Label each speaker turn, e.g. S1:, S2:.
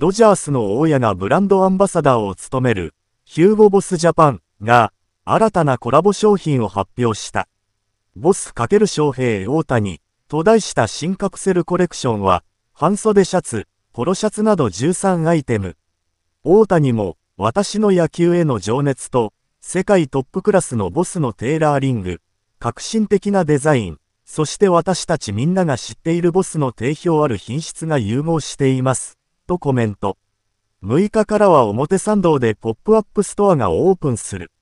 S1: ドジャースの大家がブランドアンバサダーを務める、ヒューゴ・ボス・ジャパンが、新たなコラボ商品を発表した。ボス×翔平大谷と題した新カプセルコレクションは、半袖シャツ、ポロシャツなど13アイテム。大谷も、私の野球への情熱と、世界トップクラスのボスのテーラーリング、革新的なデザイン、そして私たちみんなが知っているボスの定評ある品質が融合しています。とコメント。6日からは表参道でポップアップストアがオープンする。